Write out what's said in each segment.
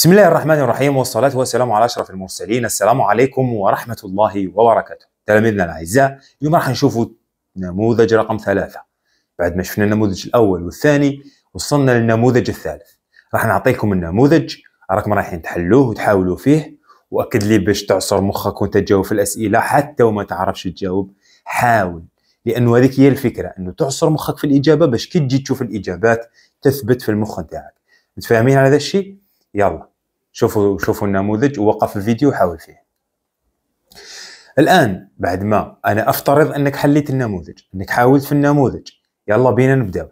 بسم الله الرحمن الرحيم والصلاة والسلام على أشرف المرسلين السلام عليكم ورحمة الله وبركاته تلاميذنا الأعزاء اليوم راح نشوفوا نموذج رقم ثلاثة بعد ما شفنا النموذج الأول والثاني وصلنا للنموذج الثالث راح نعطيكم النموذج راكم رايحين تحلوه وتحاولوا فيه وأكد لي باش تعصر مخك وانت تجاوب في الأسئلة حتى وما تعرفش تجاوب حاول لأنه هذيك هي الفكرة أنه تعصر مخك في الإجابة باش كي تجي تشوف الإجابات تثبت في المخ نتاعك متفاهمين على هذا الشيء؟ يلا شوفوا شوفوا النموذج ووقف الفيديو وحاول فيه الان بعد ما انا افترض انك حليت النموذج انك حاولت في النموذج يلا بينا نبدا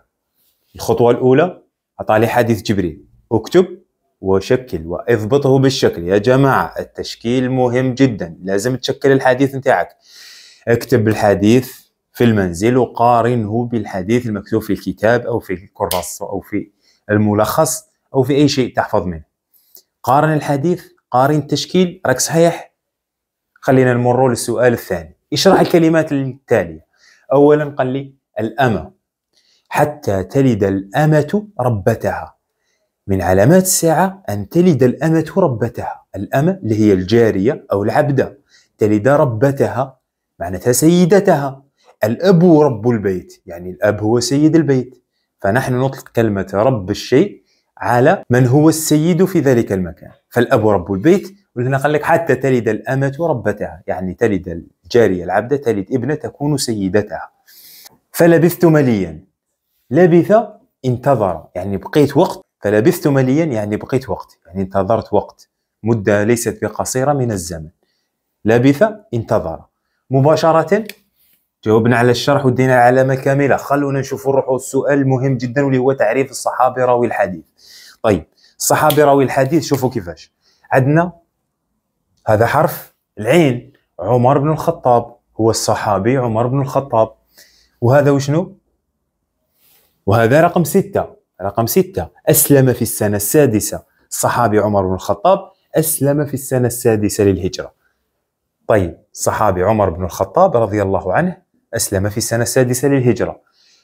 الخطوه الاولى اطالع حديث جبريل اكتب وشكل واضبطه بالشكل يا جماعه التشكيل مهم جدا لازم تشكل الحديث نتاعك اكتب الحديث في المنزل وقارنه بالحديث المكتوب في الكتاب او في الكراسه او في الملخص او في اي شيء تحفظ منه قارن الحديث قارن التشكيل راك صحيح خلينا نمر للسؤال الثاني اشرح الكلمات التالية أولا قال لي الأمة حتى تلد الأمة ربتها من علامات الساعة أن تلد الأمة ربتها الأمة اللي هي الجارية أو العبدة تلد ربتها معناتها سيدتها الأب رب البيت يعني الأب هو سيد البيت فنحن نطلق كلمة رب الشيء على من هو السيد في ذلك المكان فالأب رب البيت ولهنا قال لك حتى تلد الأمة ربتها يعني تلد الجارية العبدة تلد ابنة تكون سيدتها فلبثت مليا لبث انتظر يعني بقيت وقت فلبثت مليا يعني بقيت وقت يعني انتظرت وقت مدة ليست بقصيرة من الزمن لبث انتظر مباشرة جاوبنا على الشرح ودينا علامه كامله خلونا نشوفوا نروحوا السؤال المهم جدا واللي هو تعريف الصحابي راوي الحديث طيب الصحابي راوي الحديث شوفوا كيفاش عندنا هذا حرف العين عمر بن الخطاب هو الصحابي عمر بن الخطاب وهذا وشنو وهذا رقم ستة رقم ستة أسلم في السنة السادسة الصحابي عمر بن الخطاب أسلم في السنة السادسة للهجرة طيب صحابي عمر بن الخطاب رضي الله عنه اسلم في السنه السادسه للهجره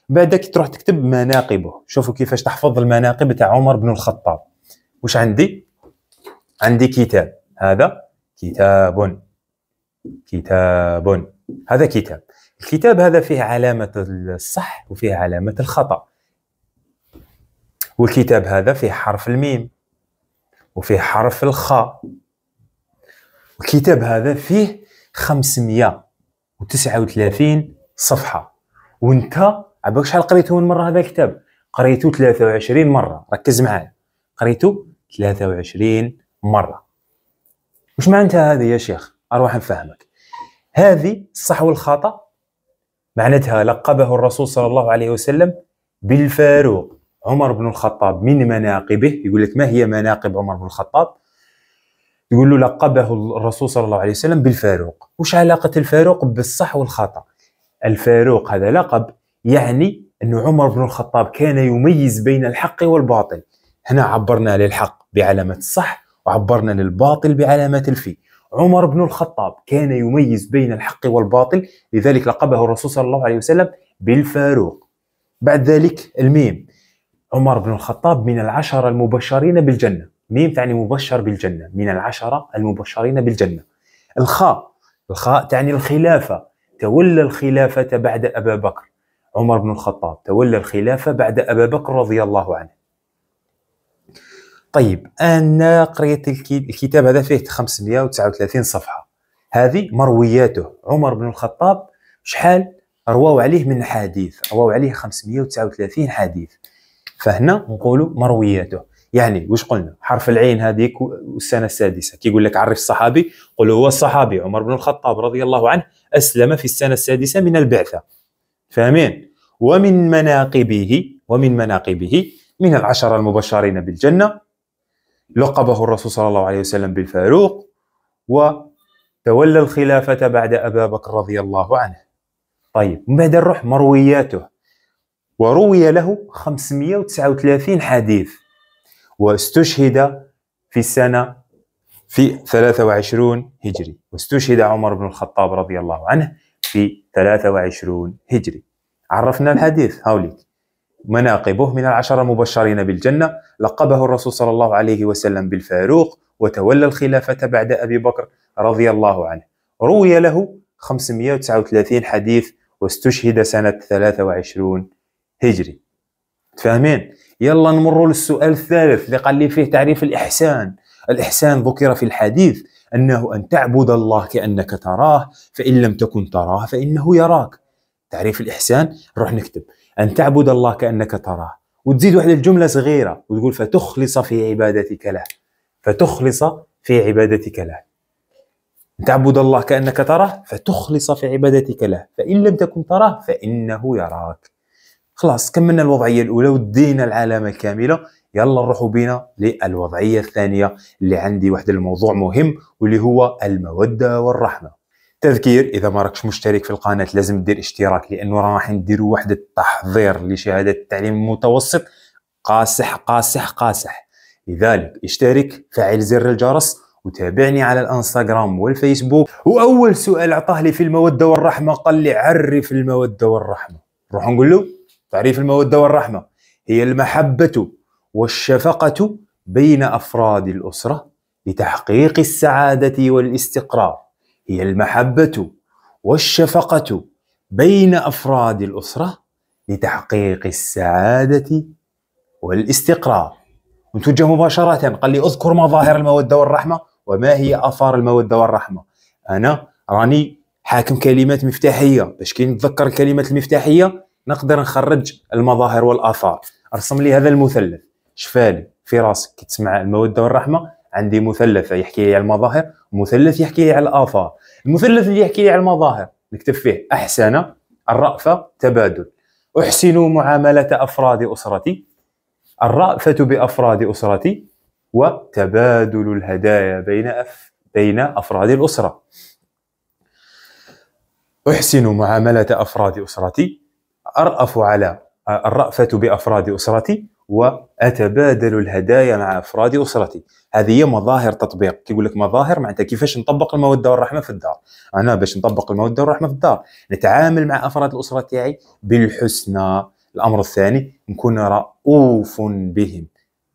بعدك تروح تكتب مناقبه شوفوا كيفاش تحفظ المناقب تاع عمر بن الخطاب وش عندي عندي كتاب هذا كتاب كتاب هذا كتاب الكتاب هذا فيه علامة الصح وفيه علامة الخطأ والكتاب هذا فيه حرف الميم وفيه حرف الخاء والكتاب هذا فيه خمسمية 39 صفحه وانت عباك شحال قريته من مره هذا الكتاب قريته 23 مره ركز معايا قريته 23 مره وش معناتها هذه يا شيخ اروح نفهمك هذه الصح والخطا معناتها لقبه الرسول صلى الله عليه وسلم بالفاروق عمر بن الخطاب من مناقبه يقول لك ما هي مناقب عمر بن الخطاب يقول له لقبه الرسول صلى الله عليه وسلم بالفاروق وش علاقة الفاروق بالصح والخطأ الفاروق هذا لقب يعني أن عمر بن الخطاب كان يميز بين الحق والباطل هنا عبرنا للحق بعلامة الصح وعبرنا للباطل بعلامة الفي عمر بن الخطاب كان يميز بين الحق والباطل لذلك لقبه الرسول صلى الله عليه وسلم بالفاروق بعد ذلك الميم عمر بن الخطاب من العشرة المبشرين بالجنة ميم تعني مبشر بالجنة من العشرة المبشرين بالجنة الخاء الخاء تعني الخلافة تولى الخلافة بعد أبا بكر عمر بن الخطاب تولى الخلافة بعد أبا بكر رضي الله عنه طيب أنا قريت الكتاب هذا فيه 539 صفحة هذه مروياته عمر بن الخطاب شحال رواو عليه من حديث رواو عليه 539 حديث فهنا نقولوا مروياته يعني واش قلنا حرف العين هذيك والسنه السادسه كي يقول لك عرف الصحابي قل هو الصحابي عمر بن الخطاب رضي الله عنه اسلم في السنه السادسه من البعثه فاهمين ومن مناقبه ومن مناقبه من العشرة المبشرين بالجنة لقبه الرسول صلى الله عليه وسلم بالفاروق وتولى الخلافة بعد أبا بكر رضي الله عنه طيب من بعد نروح مروياته وروي له 539 حديث واستشهد في السنة في 23 هجري واستشهد عمر بن الخطاب رضي الله عنه في 23 هجري عرفنا الحديث هاوليك مناقبه من العشرة المبشرين بالجنة لقبه الرسول صلى الله عليه وسلم بالفاروق وتولى الخلافة بعد أبي بكر رضي الله عنه روي له 539 حديث واستشهد سنة 23 هجري تفهمين يلا نمر للسؤال الثالث اللي قال لي فيه تعريف الإحسان الإحسان ذكر في الحديث أنه أن تعبد الله كأنك تراه فإن لم تكن تراه فإنه يراك تعريف الإحسان نروح نكتب أن تعبد الله كأنك تراه وتزيد واحد الجملة صغيرة وتقول فتخلص في عبادتك له فتخلص في عبادتك له أن تعبد الله كأنك تراه فتخلص في عبادتك له فإن لم تكن تراه فإنه يراك خلاص كملنا الوضعيه الاولى ودينا العلامه الكامله يلا نروحوا بينا للوضعيه الثانيه اللي عندي واحد الموضوع مهم واللي هو الموده والرحمه تذكير اذا ما راكش مشترك في القناه لازم دير اشتراك لانه راح نديروا واحد التحضير لشهاده التعليم المتوسط قاسح قاسح قاسح لذلك اشترك فعل زر الجرس وتابعني على الانستغرام والفيسبوك واول سؤال عطاه لي في الموده والرحمه قال لي عرف الموده والرحمه روح نقول له تعريف المودة والرحمة هي المحبة والشفقة بين أفراد الأسرة لتحقيق السعادة والاستقرار هي المحبة والشفقة بين أفراد الأسرة لتحقيق السعادة والاستقرار نتوجه مباشرة قال لي اذكر مظاهر المودة والرحمة وما هي آثار المودة والرحمة أنا راني حاكم كلمات مفتاحية باش كي نتذكر الكلمات المفتاحية نقدر نخرج المظاهر والاثار ارسم لي هذا المثلث شفالي في راسك كي تسمع الموده والرحمه عندي مثلث يحكي لي على المظاهر ومثلث يحكي لي على الاثار المثلث اللي يحكي لي على المظاهر نكتب فيه احسن الرأفه تبادل احسن معامله افراد اسرتي الرأفه بافراد اسرتي وتبادل الهدايا بين أف بين افراد الاسره احسن معامله افراد اسرتي أرأف على الرأفة بأفراد أسرتي وأتبادل الهدايا مع أفراد أسرتي هذه هي مظاهر تطبيق كيقول لك مظاهر معناتها كيفاش نطبق المودة والرحمة في الدار أنا باش نطبق المودة والرحمة في الدار نتعامل مع أفراد الأسرة تاعي بالحسنى الأمر الثاني نكون رؤوف بهم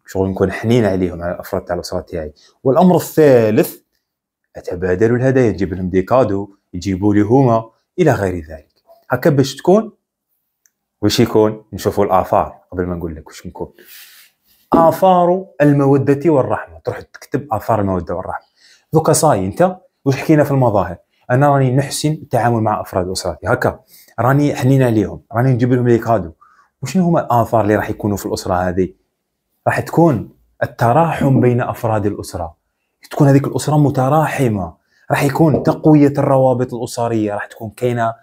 شغل نكون حنين عليهم على الأفراد تاع الأسرة تاعي والأمر الثالث أتبادل الهدايا نجيب لهم دي كادو يجيبوا لي هما إلى غير ذلك هكا باش تكون وش يكون؟ نشوفوا الآثار قبل ما نقول لك وش نكون آثار المودة والرحمة تروح تكتب آثار المودة والرحمة دوكا صاي أنت وش حكينا في المظاهر أنا راني نحسن التعامل مع أفراد أسرتي هكا راني حنين عليهم راني نجيب لهم لي كادو وشنو هما الآثار اللي راح يكونوا في الأسرة هذه راح تكون التراحم بين أفراد الأسرة تكون هذيك الأسرة متراحمة راح يكون تقوية الروابط الأسرية راح تكون كاينة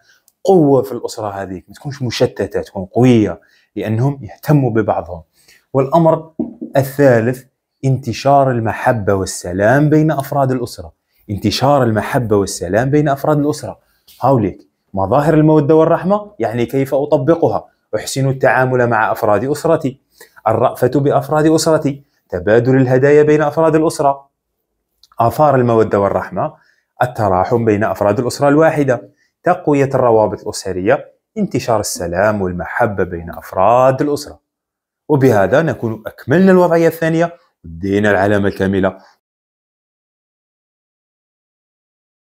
قوه في الاسره هذيك ما تكونش مشتته تكون قويه لانهم يهتموا ببعضهم والامر الثالث انتشار المحبه والسلام بين افراد الاسره انتشار المحبه والسلام بين افراد الاسره هاوليك مظاهر الموده والرحمه يعني كيف اطبقها احسن التعامل مع افراد اسرتي الرافه بافراد اسرتي تبادل الهدايا بين افراد الاسره اثار الموده والرحمه التراحم بين افراد الاسره الواحده تقوية الروابط الأسرية انتشار السلام والمحبة بين أفراد الأسرة وبهذا نكون أكملنا الوضعية الثانية ودينا العلامة الكاملة